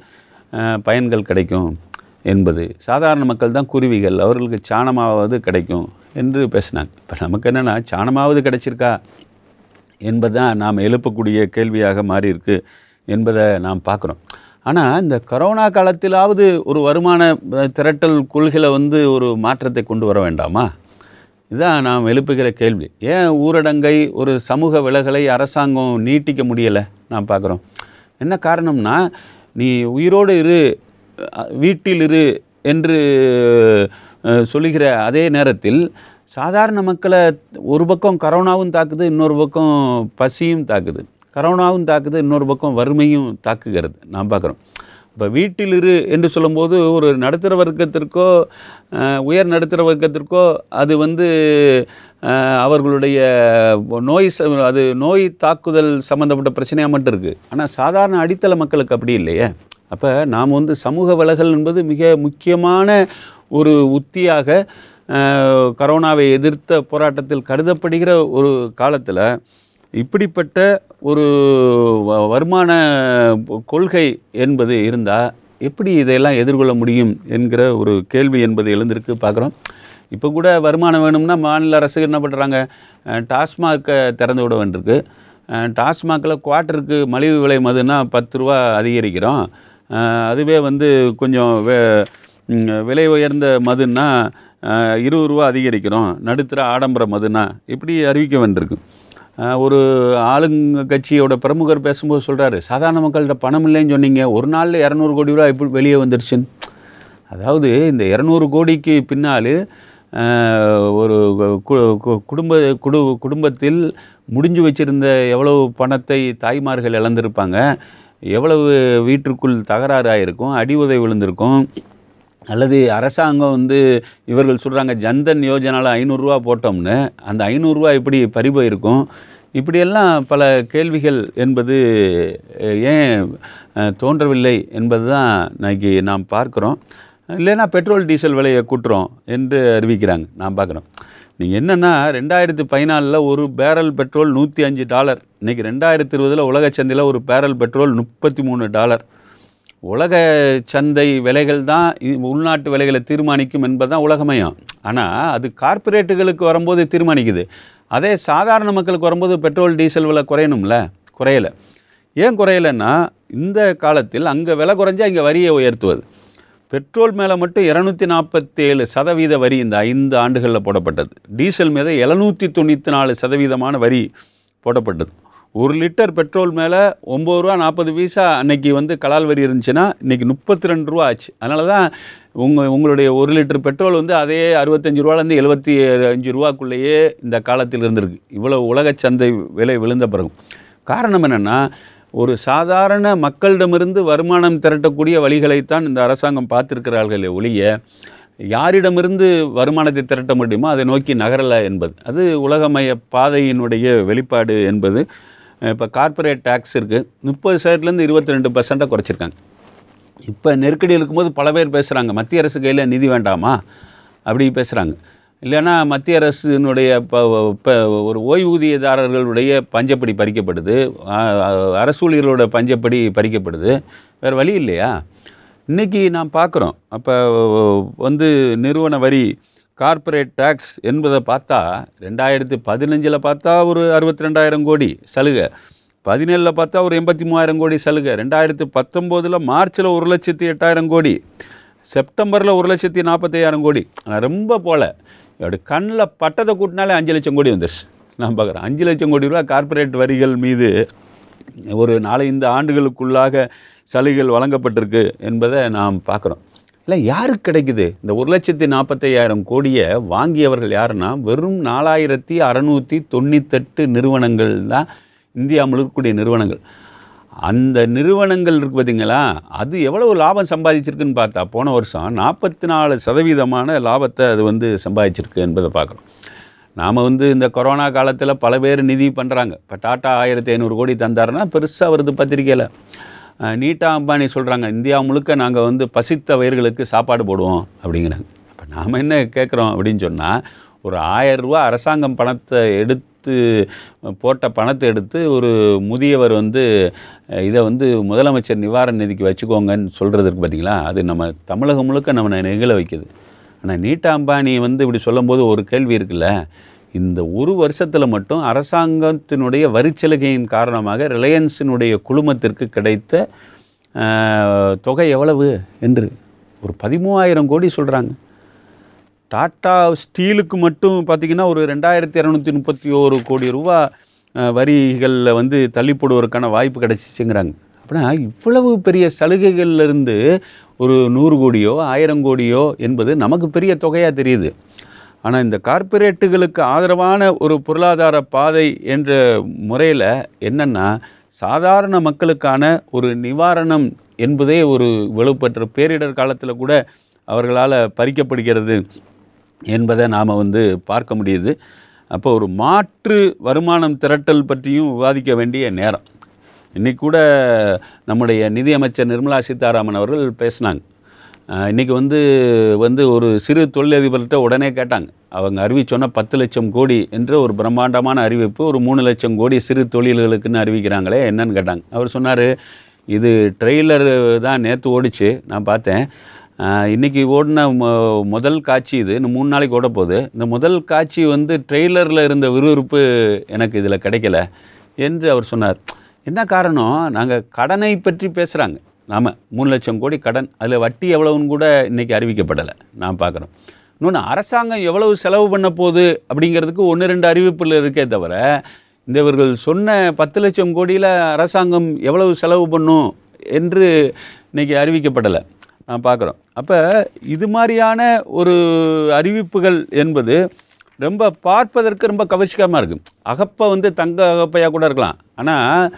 பயன்கள் கிடைக்கும் என்பது சாதாரண மக்கள் தான் குருவிகள் அவர்களுக்கு சாணமாவது கிடைக்கும் என்று பேசினாங்க இப்போ நமக்கு என்னென்னா சாணமாவது கிடச்சிருக்கா என்பது தான் நாம் எழுப்பக்கூடிய கேள்வியாக மாறி என்பதை நாம் பார்க்குறோம் ஆனால் இந்த கரோனா காலத்திலாவது ஒரு வருமான திரட்டல் கொள்கையில் வந்து ஒரு மாற்றத்தை கொண்டு வர வேண்டாமா இதுதான் நாம் எழுப்புகிற கேள்வி ஏன் ஊரடங்கை ஒரு சமூக விலகலை அரசாங்கம் நீட்டிக்க முடியலை நாம் பார்க்குறோம் என்ன காரணம்னா நீ உயிரோடு இரு வீட்டில் இரு என்று சொல்லுகிற அதே நேரத்தில் சாதாரண மக்களை ஒரு பக்கம் கரோனாவும் தாக்குது இன்னொரு பக்கம் பசியும் தாக்குது கரோனாவும் தாக்குது இன்னொரு பக்கம் வறுமையும் தாக்குகிறது நான் பார்க்குறோம் இப்போ வீட்டில் இரு என்று சொல்லும்போது ஒரு நடுத்தர வர்க்கத்திற்கோ உயர் நடுத்தர வர்க்கத்திற்கோ அது வந்து அவர்களுடைய நோய் அது நோய் தாக்குதல் சம்மந்தப்பட்ட பிரச்சனையாக மட்டும் இருக்குது ஆனால் சாதாரண அடித்தள மக்களுக்கு அப்படி இல்லையே அப்போ நாம் வந்து சமூக விலகல் என்பது மிக முக்கியமான ஒரு உத்தியாக கரோனாவை எதிர்த்த போராட்டத்தில் கருதப்படுகிற ஒரு காலத்தில் இப்படிப்பட்ட ஒரு வருமான கொள்கை என்பது இருந்தால் எப்படி இதையெல்லாம் எதிர்கொள்ள முடியும் என்கிற ஒரு கேள்வி என்பது எழுந்திருக்கு பார்க்குறோம் இப்போ கூட வருமானம் வேணும்னா மாநில அரசு என்ன பண்ணுறாங்க டாஸ்மாகை திறந்து விட வேண்டியிருக்கு டாஸ்மாகில் குவார்ட்டருக்கு மலிவு விலை மதுன்னா பத்து ரூபா அதிகரிக்கிறோம் அதுவே வந்து கொஞ்சம் வே விலை உயர்ந்த மதுன்னா இருபது ரூபா அதிகரிக்கிறோம் நடுத்தர ஆடம்பர மதுனா இப்படி அறிவிக்க வேண்டியிருக்கு ஒரு ஆளுங்க கட்சியோட பிரமுகர் பேசும்போது சொல்கிறாரு சாதாரண மக்கள்கிட்ட பணம் இல்லைன்னு சொன்னீங்க ஒரு நாளில் இரநூறு கோடி ரூபா இப்படி வெளியே வந்துருச்சுன்னு அதாவது இந்த இரநூறு கோடிக்கு பின்னால் ஒரு குடும்ப குடு குடும்பத்தில் முடிஞ்சு வச்சுருந்த எவ்வளவு பணத்தை தாய்மார்கள் இழந்திருப்பாங்க எவ்வளவு வீட்டிற்குள் தகராறு ஆகிருக்கும் அடி உதவி விழுந்திருக்கும் அல்லது அரசாங்கம் வந்து இவர்கள் சொல்கிறாங்க ஜன்தன் யோஜனால் ஐநூறுரூவா போட்டோம்னு அந்த ஐநூறுரூவா எப்படி பறிபோயிருக்கும் இப்படியெல்லாம் பல கேள்விகள் என்பது ஏன் தோன்றவில்லை என்பது தான் இன்றைக்கி நாம் பார்க்குறோம் இல்லைன்னா பெட்ரோல் டீசல் விலையை கூட்டுறோம் என்று அறிவிக்கிறாங்க நான் பார்க்குறோம் நீங்கள் என்னென்னா ரெண்டாயிரத்து பதினாலில் ஒரு பேரல் பெட்ரோல் நூற்றி அஞ்சு டாலர் இன்றைக்கி ரெண்டாயிரத்து இருபதில் உலக சந்தையில் ஒரு பேரல் பெட்ரோல் முப்பத்தி மூணு டாலர் உலக சந்தை விலைகள் தான் உள்நாட்டு விலைகளை தீர்மானிக்கும் என்பது தான் உலகமயம் ஆனால் அது கார்ப்பரேட்டுகளுக்கு வரும்போது தீர்மானிக்குது அதே சாதாரண மக்களுக்கு வரும்போது பெட்ரோல் டீசல் விலை குறையணும்ல குறையலை ஏன் குறையலைன்னா இந்த காலத்தில் அங்கே விலை குறைஞ்சால் இங்கே வரியை உயர்த்துவது பெட்ரோல் மேலே மட்டும் இரநூத்தி நாற்பத்தேழு சதவீத வரி இந்த ஐந்து ஆண்டுகளில் போடப்பட்டது டீசல் மீது எழுநூற்றி தொண்ணூற்றி நாலு சதவீதமான வரி போடப்பட்டது ஒரு லிட்டர் பெட்ரோல் மேலே ஒம்பது ரூபா நாற்பது பைசா அன்னைக்கு வந்து கலால் வரி இருந்துச்சுன்னா இன்றைக்கி முப்பத்தி ரெண்டு ரூபா ஆச்சு அதனால தான் உங்கள் உங்களுடைய ஒரு லிட்டர் பெட்ரோல் வந்து அதே அறுபத்தஞ்சு ரூபாலேருந்து எழுபத்தி அஞ்சு ரூபாக்குள்ளேயே இந்த காலத்தில் இருந்திருக்கு இவ்வளோ உலக சந்தை விலை விழுந்த பிறகு காரணம் என்னென்னா ஒரு சாதாரண மக்களிடமிருந்து வருமானம் திரட்டக்கூடிய வழிகளைத்தான் இந்த அரசாங்கம் பார்த்துருக்கிறார்களே ஒழிய யாரிடமிருந்து வருமானத்தை திரட்ட முடியுமோ அதை நோக்கி நகரலை என்பது அது உலகமய பாதையினுடைய வெளிப்பாடு என்பது இப்போ கார்ப்பரேட் டேக்ஸ் இருக்குது முப்பது சதவீதத்துலேருந்து இருபத்தி ரெண்டு பர்சண்ட்டாக குறைச்சிருக்காங்க இப்போ நெருக்கடி இருக்கும்போது பல பேர் பேசுகிறாங்க மத்திய அரசு கையில் நிதி வேண்டாமா அப்படி பேசுகிறாங்க இல்லைன்னா மத்திய அரசினுடைய இப்போ ஒரு ஓய்வூதியதாரர்களுடைய பஞ்சப்படி பறிக்கப்படுது அரசு ஊழியர்களோட பஞ்சப்படி பறிக்கப்படுது வேறு வழி இல்லையா இன்றைக்கி நாம் பார்க்குறோம் அப்போ வந்து நிறுவன வரி கார்ப்பரேட் டேக்ஸ் என்பதை பார்த்தா ரெண்டாயிரத்து பதினஞ்சில் பார்த்தா ஒரு அறுபத்தி ரெண்டாயிரம் கோடி சலுகை பதினேழில் பார்த்தா ஒரு எண்பத்தி மூவாயிரம் கோடி சலுகை ரெண்டாயிரத்து பத்தொம்போதில் மார்ச்சில் ஒரு லட்சத்தி எட்டாயிரம் கோடி செப்டம்பரில் ஒரு லட்சத்தி நாற்பத்தையாயிரம் கோடி ஆனால் ரொம்ப போல் அப்படி கண்ணில் பட்டத்தை கூட்டினாலே அஞ்சு லட்சம் கோடி வந்துடுச்சு நான் பார்க்குறேன் அஞ்சு லட்சம் கோடி ரூபா கார்ப்பரேட் வரிகள் மீது ஒரு நாலு இந்த ஆண்டுகளுக்குள்ளாக சலுகைகள் வழங்கப்பட்டிருக்கு என்பதை நாம் பார்க்குறோம் இல்லை யாருக்கு கிடைக்குது இந்த ஒரு லட்சத்தி நாற்பத்தையாயிரம் கோடியை வாங்கியவர்கள் யாருன்னா வெறும் நாலாயிரத்தி அறநூற்றி தொண்ணூத்தெட்டு நிறுவனங்கள் தான் இந்தியா முழுக்கக்கூடிய நிறுவனங்கள் அந்த நிறுவனங்கள் இருக்குது பார்த்திங்களா அது எவ்வளவு லாபம் சம்பாதிச்சிருக்குன்னு பார்த்தா போன வருஷம் நாற்பத்தி நாலு சதவீதமான லாபத்தை அது வந்து சம்பாதிச்சிருக்கு என்பதை பார்க்குறோம் நாம் வந்து இந்த கொரோனா காலத்தில் பல பேர் நிதி பண்ணுறாங்க இப்போ டாட்டா ஆயிரத்தி ஐநூறு கோடி தந்தாருன்னா பெருசாக வருது பத்திரிக்கையில் நீட்டா அம்பானி சொல்கிறாங்க இந்தியா முழுக்க நாங்கள் வந்து பசித்த வயிர்களுக்கு சாப்பாடு போடுவோம் அப்படிங்கிறாங்க இப்போ நாம் என்ன கேட்குறோம் அப்படின்னு சொன்னால் ஒரு ரூபா அரசாங்கம் பணத்தை எடுத்து போட்ட பணத்தை எடுத்து ஒரு முதியவர் வந்து இதை வந்து முதலமைச்சர் நிவாரண நிதிக்கு வச்சுக்கோங்கன்னு சொல்கிறதுக்கு பார்த்திங்களா அது நம்ம தமிழகம் முழுக்க நம்ம நிகழ வைக்கிது ஆனால் நீட்டா அம்பானி வந்து இப்படி சொல்லும்போது ஒரு கேள்வி இருக்குல்ல இந்த ஒரு வருஷத்தில் மட்டும் அரசாங்கத்தினுடைய வரிச்சலுகையின் காரணமாக ரிலையன்ஸினுடைய குழுமத்திற்கு கிடைத்த தொகை எவ்வளவு என்று ஒரு பதிமூவாயிரம் கோடி சொல்கிறாங்க டாட்டா ஸ்டீலுக்கு மட்டும் பார்த்திங்கன்னா ஒரு ரெண்டாயிரத்தி இரநூத்தி முப்பத்தி ஓரு கோடி ரூபா வரிகளில் வந்து தள்ளி போடுவதற்கான வாய்ப்பு கிடச்சிச்சுங்கிறாங்க அப்படின்னா இவ்வளவு பெரிய சலுகைகள்லேருந்து ஒரு நூறு கோடியோ ஆயிரம் கோடியோ என்பது நமக்கு பெரிய தொகையாக தெரியுது ஆனால் இந்த கார்ப்பரேட்டுகளுக்கு ஆதரவான ஒரு பொருளாதார பாதை என்ற முறையில் என்னென்னா சாதாரண மக்களுக்கான ஒரு நிவாரணம் என்பதே ஒரு வலுப்பற்ற பேரிடர் காலத்தில் கூட அவர்களால் பறிக்கப்படுகிறது என்பதை நாம் வந்து பார்க்க முடியுது அப்போ ஒரு மாற்று வருமானம் திரட்டல் பற்றியும் விவாதிக்க வேண்டிய நேரம் இன்றைக்கூட நம்முடைய நிதியமைச்சர் நிர்மலா சீதாராமன் அவர்கள் பேசினாங்க இன்றைக்கி வந்து வந்து ஒரு சிறு தொழிலதிபர்கிட்ட உடனே கேட்டாங்க அவங்க அறிவிச்சோன்னா பத்து லட்சம் கோடி என்று ஒரு பிரம்மாண்டமான அறிவிப்பு ஒரு மூணு லட்சம் கோடி சிறு தொழில்களுக்குன்னு அறிவிக்கிறாங்களே என்னன்னு கேட்டாங்க அவர் சொன்னார் இது ட்ரெய்லர் தான் நேற்று ஓடிச்சு நான் பார்த்தேன் இன்றைக்கி ஓடின முதல் காட்சி இது இன்னும் மூணு நாளைக்கு ஓட போகுது இந்த முதல் காட்சி வந்து ட்ரெய்லரில் இருந்த விறுவிறுப்பு எனக்கு இதில் கிடைக்கல என்று அவர் சொன்னார் என்ன காரணம் நாங்கள் கடனை பற்றி பேசுகிறாங்க நாம் மூணு லட்சம் கோடி கடன் அதில் வட்டி எவ்வளவுன்னு கூட இன்றைக்கி அறிவிக்கப்படலை நான் பார்க்குறோம் இன்னொன்று அரசாங்கம் எவ்வளவு செலவு பண்ண போகுது அப்படிங்கிறதுக்கு ஒன்று ரெண்டு அறிவிப்பில் இருக்கே தவிர இந்த இவர்கள் சொன்ன பத்து லட்சம் கோடியில் அரசாங்கம் எவ்வளவு செலவு பண்ணும் என்று இன்றைக்கி அறிவிக்கப்படலை நான் பார்க்குறோம் அப்போ இது மாதிரியான ஒரு அறிவிப்புகள் என்பது ரொம்ப பார்ப்பதற்கு ரொம்ப கவர்ச்சிகரமாக இருக்குது அகப்பை வந்து தங்க அகப்பையாக கூட இருக்கலாம் ஆனால்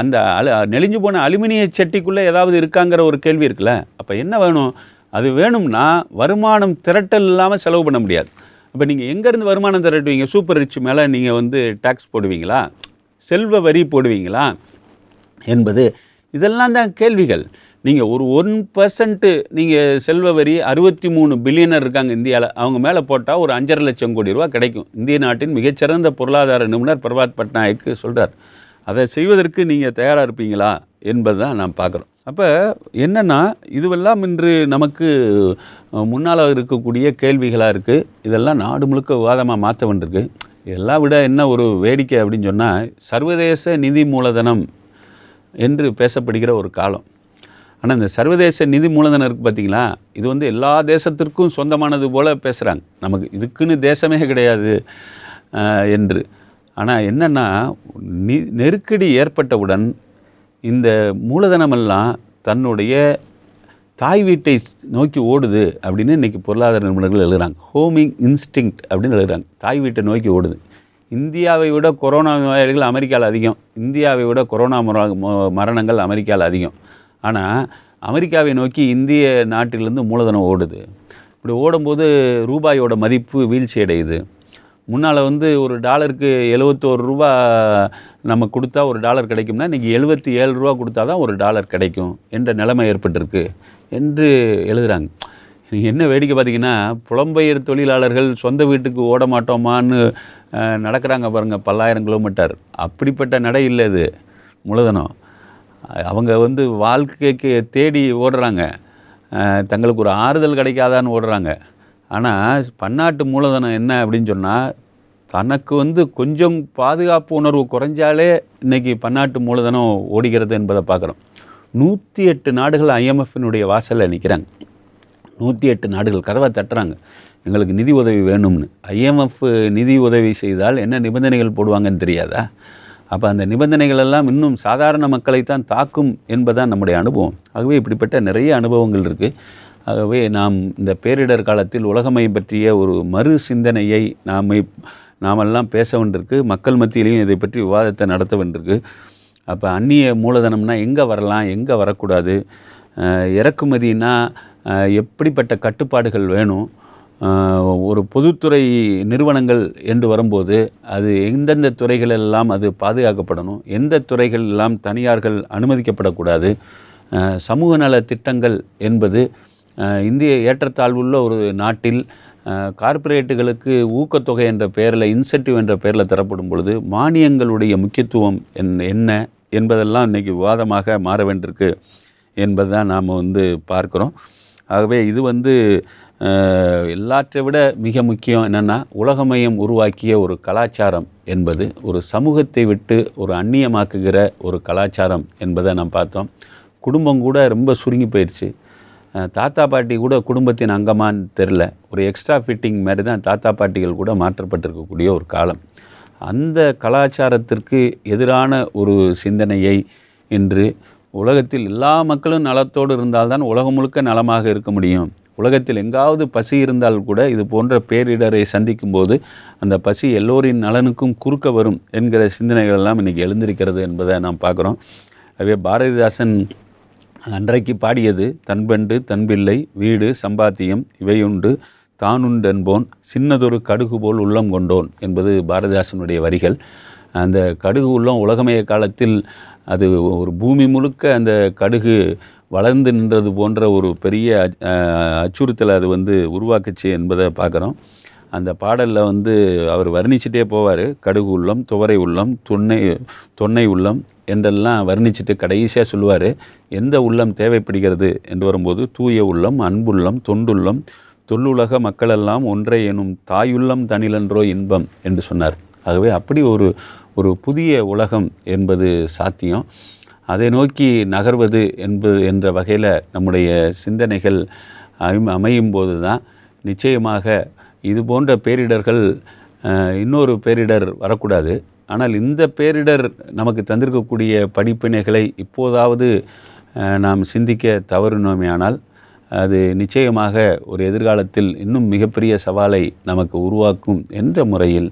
அந்த அலு நெளிஞ்சு போன அலுமினிய சட்டிக்குள்ளே ஏதாவது இருக்காங்கிற ஒரு கேள்வி இருக்குல்ல அப்போ என்ன வேணும் அது வேணும்னா வருமானம் திரட்டல் இல்லாமல் செலவு பண்ண முடியாது அப்போ நீங்கள் எங்கேருந்து வருமானம் திரட்டுவீங்க சூப்பர் ரிச் மேலே நீங்கள் வந்து டேக்ஸ் போடுவீங்களா செல்வ வரி போடுவீங்களா என்பது இதெல்லாம் தான் கேள்விகள் நீங்கள் ஒரு ஒன் பர்சன்ட்டு நீங்கள் செல்வ வரி அறுபத்தி மூணு பில்லியனர் இருக்காங்க இந்தியாவில் அவங்க மேலே போட்டால் ஒரு அஞ்சரை லட்சம் கோடி ரூபா கிடைக்கும் இந்திய நாட்டின் மிகச்சிறந்த பொருளாதார நிபுணர் பிரபாத் பட்நாயக் சொல்கிறார் அதை செய்வதற்கு நீங்கள் தயாராக இருப்பீங்களா என்பது தான் நான் பார்க்குறோம் அப்போ என்னென்னா இதுவெல்லாம் இன்று நமக்கு முன்னால் இருக்கக்கூடிய கேள்விகளாக இருக்குது இதெல்லாம் நாடு முழுக்க விவாதமாக மாற்ற வேண்டியிருக்கு இதெல்லாம் விட என்ன ஒரு வேடிக்கை அப்படின்னு சொன்னால் சர்வதேச நிதி மூலதனம் என்று பேசப்படுகிற ஒரு காலம் ஆனால் இந்த சர்வதேச நிதி மூலதனம் இருக்குது பார்த்திங்களா இது வந்து எல்லா தேசத்திற்கும் சொந்தமானது போல் பேசுகிறாங்க நமக்கு இதுக்குன்னு தேசமே கிடையாது என்று ஆனால் என்னென்னா நி நெருக்கடி ஏற்பட்டவுடன் இந்த மூலதனமெல்லாம் தன்னுடைய தாய் வீட்டை நோக்கி ஓடுது அப்படின்னு இன்றைக்கி பொருளாதார நிபுணர்கள் எழுதுகிறாங்க ஹோமிங் இன்ஸ்டிங் அப்படின்னு எழுதுகிறாங்க தாய் வீட்டை நோக்கி ஓடுது இந்தியாவை விட கொரோனா நோயாளிகள் அமெரிக்காவில் அதிகம் இந்தியாவை விட கொரோனா மரணங்கள் அமெரிக்காவில் அதிகம் ஆனால் அமெரிக்காவை நோக்கி இந்திய நாட்டிலிருந்து மூலதனம் ஓடுது இப்படி ஓடும்போது ரூபாயோட மதிப்பு வீழ்ச்சி அடையுது முன்னால் வந்து ஒரு டாலருக்கு எழுவத்தோரு ரூபா நம்ம கொடுத்தா ஒரு டாலர் கிடைக்கும்னா இன்றைக்கி எழுபத்தி ஏழு ரூபா கொடுத்தா தான் ஒரு டாலர் கிடைக்கும் என்ற நிலைமை ஏற்பட்டிருக்கு என்று எழுதுகிறாங்க நீங்கள் என்ன வேடிக்கை பார்த்தீங்கன்னா புலம்பெயர் தொழிலாளர்கள் சொந்த வீட்டுக்கு ஓட மாட்டோமான்னு நடக்கிறாங்க பாருங்கள் பல்லாயிரம் கிலோமீட்டர் அப்படிப்பட்ட நடை இல்லை இது முழுதனம் அவங்க வந்து வாழ்க்கைக்கு தேடி ஓடுறாங்க தங்களுக்கு ஒரு ஆறுதல் கிடைக்காதான்னு ஓடுறாங்க ஆனால் பன்னாட்டு மூலதனம் என்ன அப்படின்னு சொன்னால் தனக்கு வந்து கொஞ்சம் பாதுகாப்பு உணர்வு குறைஞ்சாலே இன்றைக்கி பன்னாட்டு மூலதனம் ஓடுகிறது என்பதை பார்க்குறோம் நூற்றி எட்டு நாடுகள் ஐஎம்எஃப்னுடைய வாசலில் நிற்கிறாங்க நூற்றி எட்டு நாடுகள் கதவை தட்டுறாங்க எங்களுக்கு நிதி உதவி வேணும்னு ஐஎம்எஃப் நிதி உதவி செய்தால் என்ன நிபந்தனைகள் போடுவாங்கன்னு தெரியாதா அப்போ அந்த நிபந்தனைகள் எல்லாம் இன்னும் சாதாரண மக்களைத்தான் தாக்கும் என்பதான் நம்முடைய அனுபவம் ஆகவே இப்படிப்பட்ட நிறைய அனுபவங்கள் இருக்குது ஆகவே நாம் இந்த பேரிடர் காலத்தில் உலகமை பற்றிய ஒரு மறு சிந்தனையை நாம் நாமெல்லாம் பேச வேண்டியிருக்கு மக்கள் மத்தியிலையும் இதை பற்றி விவாதத்தை நடத்த வேண்டியிருக்கு அப்போ அந்நிய மூலதனம்னா எங்கே வரலாம் எங்கே வரக்கூடாது இறக்குமதினா எப்படிப்பட்ட கட்டுப்பாடுகள் வேணும் ஒரு பொதுத்துறை நிறுவனங்கள் என்று வரும்போது அது எந்தெந்த துறைகளெல்லாம் அது பாதுகாக்கப்படணும் எந்த துறைகள் எல்லாம் தனியார்கள் அனுமதிக்கப்படக்கூடாது சமூக நல திட்டங்கள் என்பது இந்திய ஏற்றத்தாழ்வுள்ள ஒரு நாட்டில் கார்ப்பரேட்டுகளுக்கு ஊக்கத்தொகை என்ற பெயரில் இன்சென்டிவ் என்ற பெயரில் தரப்படும் பொழுது மானியங்களுடைய முக்கியத்துவம் என் என்ன என்பதெல்லாம் இன்றைக்கி விவாதமாக மாற வேண்டியிருக்கு என்பது தான் நாம் வந்து பார்க்குறோம் ஆகவே இது வந்து எல்லாற்றை விட மிக முக்கியம் என்னென்னா உலகமயம் உருவாக்கிய ஒரு கலாச்சாரம் என்பது ஒரு சமூகத்தை விட்டு ஒரு அந்நியமாக்குகிற ஒரு கலாச்சாரம் என்பதை நாம் பார்த்தோம் குடும்பம் கூட ரொம்ப சுருங்கி போயிடுச்சு தாத்தா பாட்டி கூட குடும்பத்தின் அங்கமான்னு தெரில ஒரு எக்ஸ்ட்ரா ஃபிட்டிங் மாதிரி தான் தாத்தா பாட்டிகள் கூட மாற்றப்பட்டிருக்கக்கூடிய ஒரு காலம் அந்த கலாச்சாரத்திற்கு எதிரான ஒரு சிந்தனையை இன்று உலகத்தில் எல்லா மக்களும் நலத்தோடு இருந்தால்தான் உலகம் முழுக்க நலமாக இருக்க முடியும் உலகத்தில் எங்காவது பசி இருந்தால் கூட இது போன்ற பேரிடரை சந்திக்கும் போது அந்த பசி எல்லோரின் நலனுக்கும் குறுக்க வரும் என்கிற சிந்தனைகள் எல்லாம் இன்றைக்கி எழுந்திருக்கிறது என்பதை நாம் பார்க்குறோம் அதுவே பாரதிதாசன் அன்றைக்கு பாடியது தன்பெண்டு தன்பில்லை வீடு சம்பாத்தியம் இவையுண்டு தானுண்டென்போன் சின்னதொரு கடுகு போல் உள்ளம் கொண்டோன் என்பது பாரதிதாசனுடைய வரிகள் அந்த கடுகு உள்ளம் உலகமய காலத்தில் அது ஒரு பூமி முழுக்க அந்த கடுகு வளர்ந்து நின்றது போன்ற ஒரு பெரிய அச்சுறுத்தலை அது வந்து உருவாக்குச்சு என்பதை பார்க்குறோம் அந்த பாடலில் வந்து அவர் வர்ணிச்சிட்டே போவார் கடுகு உள்ளம் துவரை உள்ளம் தொன்னை தொன்னை உள்ளம் என்றெல்லாம் வர்ணிச்சுட்டு கடைசியாக சொல்லுவார் எந்த உள்ளம் தேவைப்படுகிறது என்று வரும்போது தூய உள்ளம் அன்புள்ளம் தொண்டுள்ளம் தொல்லுலக மக்களெல்லாம் ஒன்றை எனும் தாயுள்ளம் தனிலன்றோ இன்பம் என்று சொன்னார் ஆகவே அப்படி ஒரு ஒரு புதிய உலகம் என்பது சாத்தியம் அதை நோக்கி நகர்வது என்பது என்ற வகையில் நம்முடைய சிந்தனைகள் அமையும் போது தான் நிச்சயமாக இது போன்ற பேரிடர்கள் இன்னொரு பேரிடர் வரக்கூடாது ஆனால் இந்த பேரிடர் நமக்கு தந்திருக்கக்கூடிய படிப்பினைகளை இப்போதாவது நாம் சிந்திக்க தவறினோமே ஆனால் அது நிச்சயமாக ஒரு எதிர்காலத்தில் இன்னும் மிகப்பெரிய சவாலை நமக்கு உருவாக்கும் என்ற முறையில்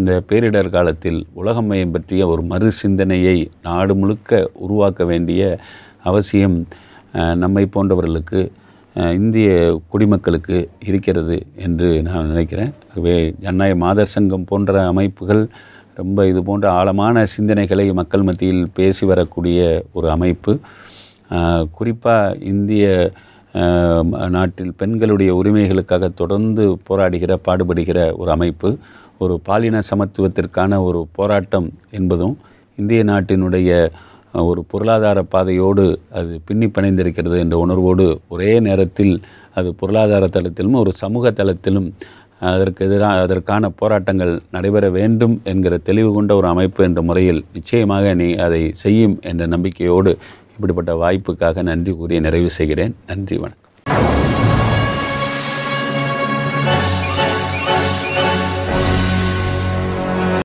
இந்த பேரிடர் காலத்தில் உலகமயம் பற்றிய ஒரு மறு சிந்தனையை நாடு முழுக்க உருவாக்க வேண்டிய அவசியம் நம்மை போன்றவர்களுக்கு இந்திய குடிமக்களுக்கு இருக்கிறது என்று நான் நினைக்கிறேன் ஆகவே ஜனநாயக மாதர் சங்கம் போன்ற அமைப்புகள் ரொம்ப இது போன்ற ஆழமான சிந்தனைகளை மக்கள் மத்தியில் பேசி வரக்கூடிய ஒரு அமைப்பு குறிப்பாக இந்திய நாட்டில் பெண்களுடைய உரிமைகளுக்காக தொடர்ந்து போராடுகிற பாடுபடுகிற ஒரு அமைப்பு ஒரு பாலின சமத்துவத்திற்கான ஒரு போராட்டம் என்பதும் இந்திய நாட்டினுடைய ஒரு பொருளாதார பாதையோடு அது பின்னி பிணைந்திருக்கிறது என்ற உணர்வோடு ஒரே நேரத்தில் அது பொருளாதார தளத்திலும் ஒரு சமூக தளத்திலும் அதற்கு எதிராக அதற்கான போராட்டங்கள் நடைபெற வேண்டும் என்கிற தெளிவு கொண்ட ஒரு அமைப்பு என்ற முறையில் நிச்சயமாக நீ அதை செய்யும் என்ற நம்பிக்கையோடு இப்படிப்பட்ட வாய்ப்புக்காக நன்றி கூறிய நிறைவு செய்கிறேன் நன்றி வணக்கம்